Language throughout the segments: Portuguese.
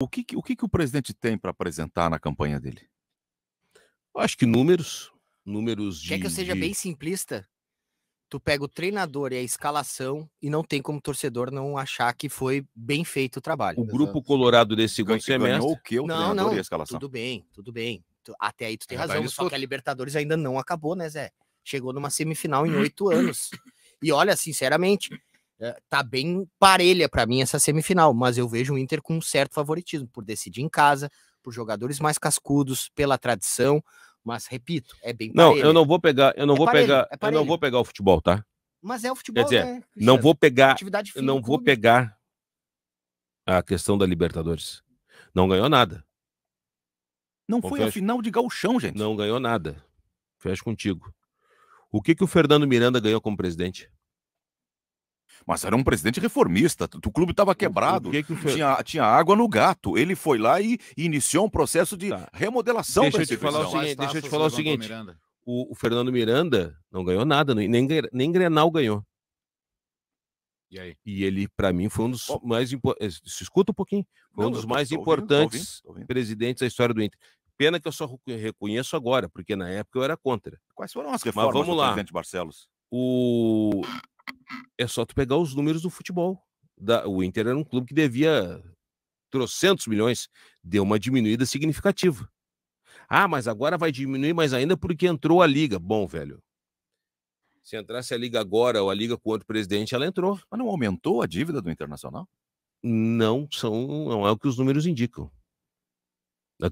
O que, o que, que o presidente tem para apresentar na campanha dele? Acho que números. Números de. Quer que eu seja de... bem simplista? Tu pega o treinador e a escalação e não tem como torcedor não achar que foi bem feito o trabalho. O grupo colorado desse segundo semestre. Ganhou o que o não, treinador não, e a escalação? Tudo bem, tudo bem. Até aí tu tem razão, só que a Libertadores ainda não acabou, né, Zé? Chegou numa semifinal em uhum. oito anos. E olha, sinceramente, eh, tá bem parelha para mim essa semifinal, mas eu vejo o Inter com um certo favoritismo por decidir em casa, por jogadores mais cascudos, pela tradição, mas repito, é bem Não, parelha. eu não vou pegar, eu não é vou parelha, pegar, é eu não vou pegar o futebol, tá? Mas é o futebol, Quer dizer, né, não vou pegar, não vou pegar a questão da Libertadores. Não ganhou nada. Não Confesso. foi a final de gauchão, gente. Não ganhou nada. Fecho contigo. O que que o Fernando Miranda ganhou como presidente? mas era um presidente reformista. O clube estava quebrado, que que tinha, tinha água no gato. Ele foi lá e iniciou um processo de tá. remodelação. Deixa eu te falar o seguinte: deixa eu te falar o seguinte. O, o, Fernando Miranda não ganhou nada, nem, nem Grenal ganhou. E, aí? e ele, para mim, foi um dos oh. mais importantes. Eh, escuta um pouquinho. Foi não, um dos tô, mais tô importantes ouvindo, tô ouvindo, ouvindo. presidentes da história do Inter. Pena que eu só reconheço agora, porque na época eu era contra. Quais foram as reformas Mas vamos lá. presidente Barcelos? O é só tu pegar os números do futebol. Da, o Inter era um clube que devia trocentos milhões, deu uma diminuída significativa. Ah, mas agora vai diminuir mais ainda porque entrou a liga. Bom, velho. Se entrasse a liga agora ou a liga com outro presidente, ela entrou. Mas não aumentou a dívida do Internacional? Não, são, não é o que os números indicam.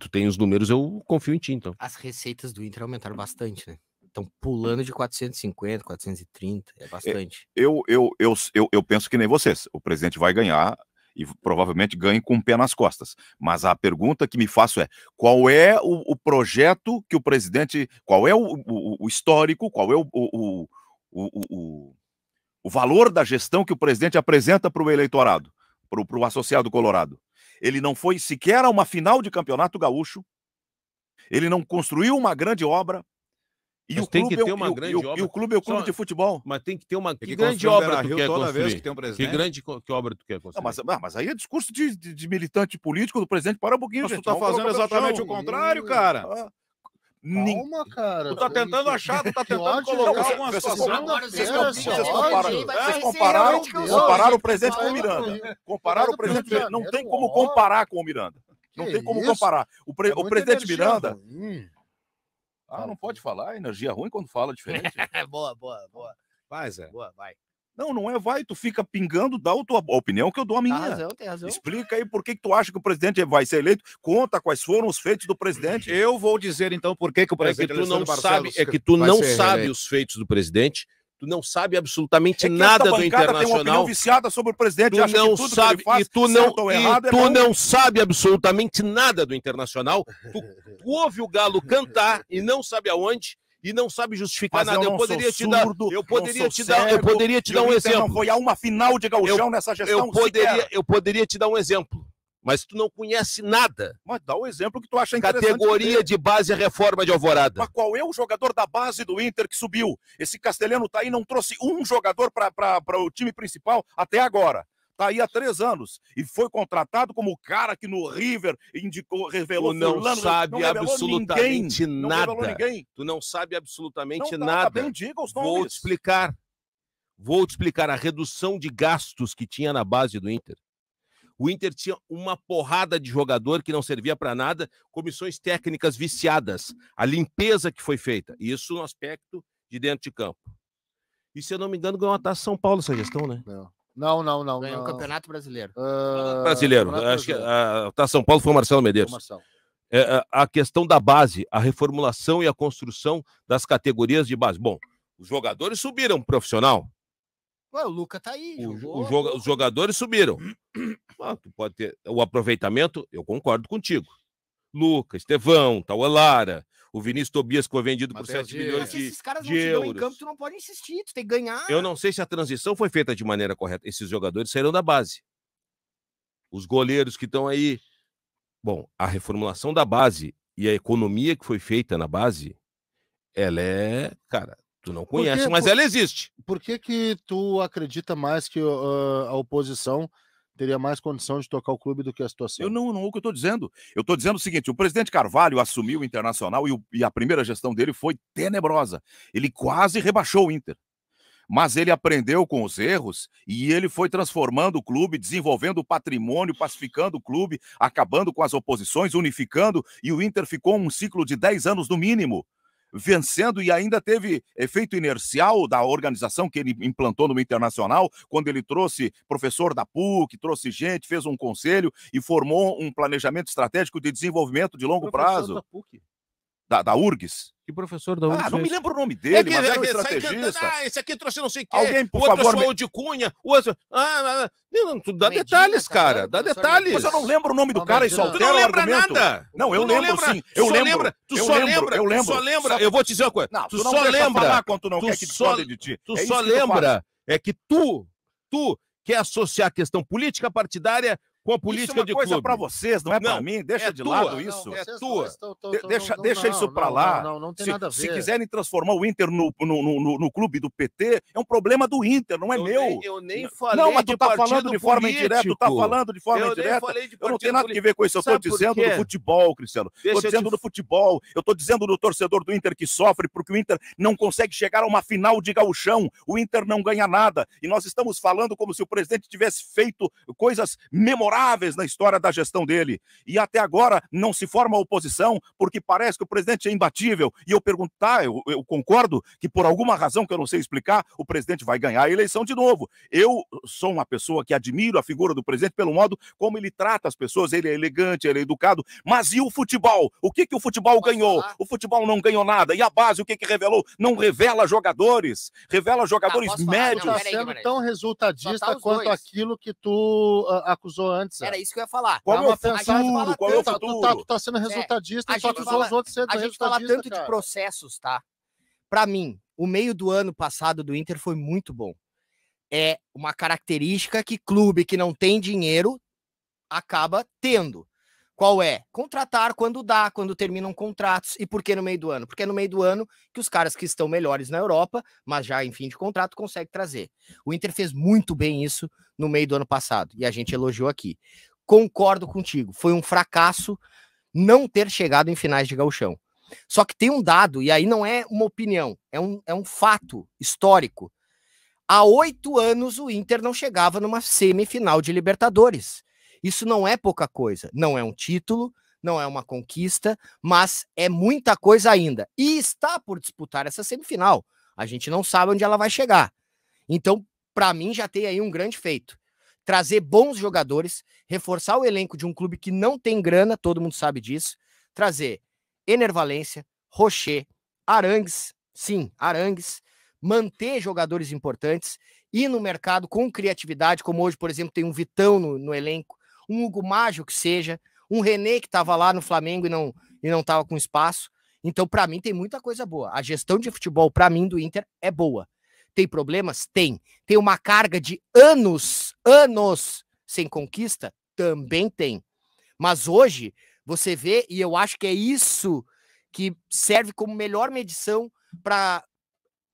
Tu tem os números, eu confio em ti, então. As receitas do Inter aumentaram bastante, né? Estão pulando de 450, 430, é, é bastante. Eu, eu, eu, eu, eu penso que nem vocês. O presidente vai ganhar e provavelmente ganhe com o um pé nas costas. Mas a pergunta que me faço é: qual é o, o projeto que o presidente. Qual é o, o, o histórico, qual é o, o, valor da gestão que o presidente apresenta para o eleitorado, para o associado colorado? Ele não foi sequer a uma final de campeonato gaúcho, ele não construiu uma grande obra, e o, clube, é, uma e, o, e o clube é o clube Só, de futebol. Mas tem que ter uma é que grande obra tu quer construir. Que, um que, grande que obra tu quer construir. Não, mas, mas aí é discurso de, de, de, militante político do presidente. Para um pouquinho, mas gente. Tu tá fazendo exatamente o contrário, cara. Ah. Calma, cara. Tu tá é tentando achar, tu tá tentando colocar alguma situação. Vocês compararam, compararam o presidente com o Miranda. Compararam o presidente. Não tem como comparar com o Miranda. Não tem como comparar. O é presidente Miranda. Ah, Fala, não pode falar, energia ruim quando fala diferente. boa, boa, boa. Vai, Zé. Boa, vai. Não, não é vai, tu fica pingando, dá a tua opinião que eu dou a minha. Tem razão, tem razão. Explica aí por que, que tu acha que o presidente vai ser eleito, conta quais foram os feitos do presidente. Eu vou dizer então por que, que o presidente é que tu não sabe, É que tu não sabe os feitos do presidente tu não sabe absolutamente é nada do Internacional. Tem viciada sobre o presidente, tu não tudo sabe faz, e tu não e é tu é não sabe absolutamente nada do Internacional. Tu, tu ouve o galo cantar e não sabe aonde e não sabe justificar Mas nada. Eu, eu poderia te dar, eu poderia te cego, dar, eu poderia te dar um exemplo. Não foi a uma final de gauchão eu, nessa gestão. Eu poderia, sequer. eu poderia te dar um exemplo mas tu não conhece nada. Mas dá o um exemplo que tu acha interessante. Categoria de base é reforma de Alvorada. Mas qual é o jogador da base do Inter que subiu? Esse castelhano tá aí, não trouxe um jogador para o time principal até agora tá aí há três anos e foi contratado como o cara que no River indicou, revelou. Tu não fulano, sabe não absolutamente ninguém, nada. Não tu não sabe absolutamente não tá nada. Tá bem, diga os nomes. Vou te explicar. Vou te explicar a redução de gastos que tinha na base do Inter. O Inter tinha uma porrada de jogador que não servia para nada, comissões técnicas viciadas, a limpeza que foi feita, isso no aspecto de dentro de campo. E se eu não me engano, ganhou a taça São Paulo essa gestão, né? Não. Não, não, não. Ganhou o Campeonato Brasileiro. Uh... Brasileiro. Campeonato Acho Brasileiro. que a, a tá, São Paulo foi o Marcelo Medeiros. É, é, a questão da base, a reformulação e a construção das categorias de base. Bom, os jogadores subiram profissional, Ué, o Luca tá aí. O, o joga, os jogadores subiram. ah, pode ter o aproveitamento, eu concordo contigo. Luca, Estevão, Tauelara, tá o Vinícius Tobias que foi vendido Mas por 7 é de... milhões é de, esses caras de não euros. em campo, tu não pode insistir, tu tem que ganhar. Eu não sei se a transição foi feita de maneira correta. Esses jogadores saíram da base. Os goleiros que estão aí. Bom, a reformulação da base e a economia que foi feita na base, ela é, cara, Tu não conhece, que, mas por, ela existe. Por que que tu acredita mais que uh, a oposição teria mais condição de tocar o clube do que a situação? Eu não, não é o que eu estou dizendo. Eu estou dizendo o seguinte, o presidente Carvalho assumiu o Internacional e, o, e a primeira gestão dele foi tenebrosa. Ele quase rebaixou o Inter mas ele aprendeu com os erros e ele foi transformando o clube, desenvolvendo o patrimônio, pacificando o clube, acabando com as oposições, unificando, e o Inter ficou um ciclo de 10 anos no mínimo, vencendo e ainda teve efeito inercial da organização que ele implantou no Internacional, quando ele trouxe professor da PUC, trouxe gente, fez um conselho e formou um planejamento estratégico de desenvolvimento de longo prazo. Da PUC da, da URGS? Que professor da ah, URGS? Ah, não me lembro o nome é dele, é que, mas era um é, estrategista. Cantando, ah, esse aqui trouxe não sei o quê. Alguém, por o outro Me... de Cunha, o outro... Ah, não, tu dá Medina, detalhes, né, cara, dá detalhes. Mas eu não lembro o nome do cara e só é Tu não lembra nada. Não, eu lembro sim. Eu lembro. tu só lembra. Eu lembro. Tu só lembra. Eu vou te dizer uma coisa. Não, tu, tu só lembra. Falar quando tu não tu quer que de ti. Tu é só lembra é que tu, tu quer associar a questão política partidária com a política isso é uma de coisa para vocês, não é para mim. Deixa é de tua. lado isso. Não, é tua. Estão, estão, estão, deixa, não, deixa não, isso para lá. Não, não, tem se, nada a ver. Se quiserem transformar o Inter no, no, no, no, clube do PT, é um problema do Inter, não é eu meu. Nem, eu nem falei Não, mas tu tá falando de forma político. indireta, tu tá falando de forma eu indireta. De eu não tenho nada a ver com isso. Eu tô dizendo do futebol, Cristiano. Deixa tô dizendo do futebol. Eu tô dizendo do torcedor do Inter que sofre porque o Inter não consegue chegar a uma final de gauchão. O Inter não ganha nada. E nós estamos falando como se o presidente tivesse feito coisas memoráveis na história da gestão dele. E até agora não se forma oposição porque parece que o presidente é imbatível. E eu perguntar, eu, eu concordo que por alguma razão que eu não sei explicar, o presidente vai ganhar a eleição de novo. Eu sou uma pessoa que admiro a figura do presidente pelo modo como ele trata as pessoas, ele é elegante, ele é educado, mas e o futebol? O que que o futebol ganhou? O futebol não ganhou nada. E a base, o que que revelou? Não revela jogadores, revela ah, jogadores ah, médios. não, é peraí, sendo tão resultadista tá quanto dois. aquilo que tu uh, acusou antes era isso que eu ia falar. Qual é o futuro? Qual é o futuro? Tu tá sendo é, resultadista, só que os outros sendo A é gente fala tanto de processos, tá? Para mim, o meio do ano passado do Inter foi muito bom. É uma característica que clube que não tem dinheiro acaba tendo. Qual é? Contratar quando dá, quando terminam contratos. E por que no meio do ano? Porque é no meio do ano que os caras que estão melhores na Europa, mas já em fim de contrato, conseguem trazer. O Inter fez muito bem isso no meio do ano passado. E a gente elogiou aqui. Concordo contigo. Foi um fracasso não ter chegado em finais de gauchão. Só que tem um dado, e aí não é uma opinião, é um, é um fato histórico. Há oito anos o Inter não chegava numa semifinal de Libertadores. Isso não é pouca coisa, não é um título, não é uma conquista, mas é muita coisa ainda. E está por disputar essa semifinal. A gente não sabe onde ela vai chegar. Então, para mim, já tem aí um grande feito. Trazer bons jogadores, reforçar o elenco de um clube que não tem grana, todo mundo sabe disso. Trazer Enervalência, Rocher, Arangues, sim, Arangues, manter jogadores importantes, ir no mercado com criatividade, como hoje, por exemplo, tem um Vitão no, no elenco, um Hugo Maggio que seja, um René que estava lá no Flamengo e não e não estava com espaço. Então, para mim, tem muita coisa boa. A gestão de futebol, para mim, do Inter é boa. Tem problemas? Tem. Tem uma carga de anos, anos sem conquista? Também tem. Mas hoje, você vê, e eu acho que é isso que serve como melhor medição para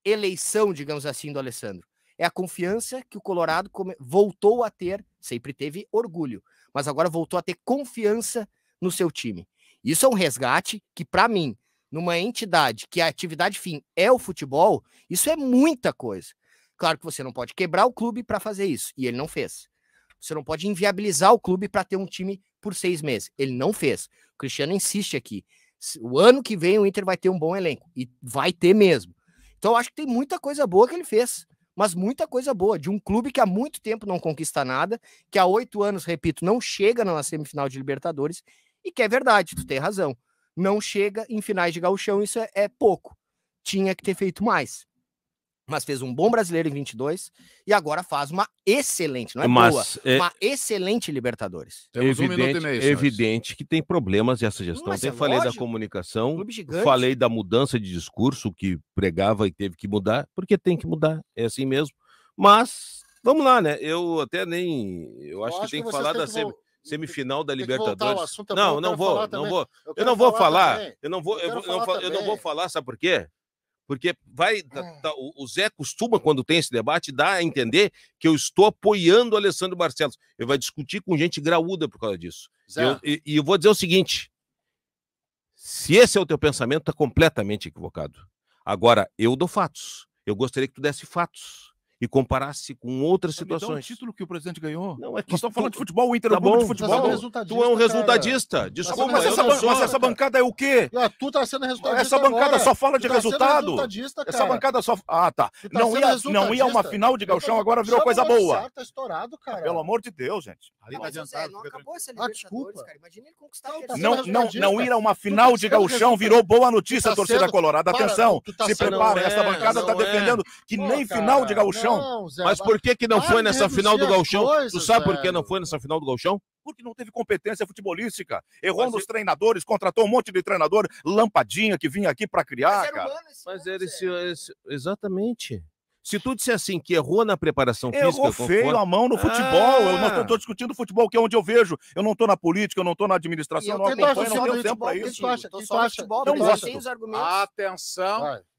eleição, digamos assim, do Alessandro. É a confiança que o Colorado voltou a ter sempre teve orgulho, mas agora voltou a ter confiança no seu time. Isso é um resgate que, para mim, numa entidade que a atividade fim é o futebol, isso é muita coisa. Claro que você não pode quebrar o clube para fazer isso, e ele não fez. Você não pode inviabilizar o clube para ter um time por seis meses. Ele não fez. O Cristiano insiste aqui. O ano que vem o Inter vai ter um bom elenco. E vai ter mesmo. Então eu acho que tem muita coisa boa que ele fez mas muita coisa boa, de um clube que há muito tempo não conquista nada, que há oito anos, repito, não chega na semifinal de Libertadores, e que é verdade, tu tem razão. Não chega em finais de gauchão, isso é, é pouco. Tinha que ter feito mais mas fez um bom brasileiro em 22 e agora faz uma excelente, não é mas, boa, é... uma excelente Libertadores. Temos evidente, um meio, evidente que tem problemas essa gestão. Mas é falei lógico, da comunicação, falei da mudança de discurso que pregava e teve que mudar, porque tem que mudar, é assim mesmo. Mas vamos lá, né? Eu até nem eu acho, acho que tem que, que falar da semifinal da Libertadores. não, não vou, não vou. Eu, eu não vou falar. falar eu não vou, eu, eu não vou, eu não vou falar, sabe por quê? Porque vai, tá, é. tá, o Zé costuma, quando tem esse debate, dar a entender que eu estou apoiando o Alessandro Barcelos. Ele vai discutir com gente graúda por causa disso. Eu, e, e eu vou dizer o seguinte: se esse é o teu pensamento, está completamente equivocado. Agora, eu dou fatos. Eu gostaria que tu desse fatos e comparasse com outras então situações. o título que o presidente ganhou. Não, é que estão estamos falando de tá futebol, o Inter é tá é bom, de futebol. Tá tu é um resultadista. Cara. Desculpa, mas, essa, sou, essa bancada é o quê? Não, tu tá sendo resultadista. Essa bancada agora. só fala tu de tá resultado. Essa bancada só. Ah, tá. tá não ia, não ia uma final de galchão, agora virou é coisa boa. Tá estourado, cara. Pelo amor de Deus, gente. Ah, Ali tá adiantado. Não acabou essa cara. Imagina ele conquistar não, não, não ir a uma final de galchão virou boa notícia, torcida colorada. Atenção, se prepara. Essa bancada tá defendendo que nem final de galchão mas por que, que não foi nessa final do Galchão? tu sabe por que não foi nessa final do Galchão? Porque não teve competência futebolística. Errou mas nos ele... treinadores, contratou um monte de treinador lampadinha que vinha aqui para criar. Mas, cara. mas era é esse, exatamente. Se tu disser assim, que errou na preparação errou física... Errou feio a mão no futebol. Ah. Eu não estou ah. discutindo futebol, que é onde eu vejo. Eu não estou na política, eu não estou na administração, eu não acompanho, não tenho tempo para isso. Tu acha? Tu acha? Futebol, então, argumentos. Atenção. Vai.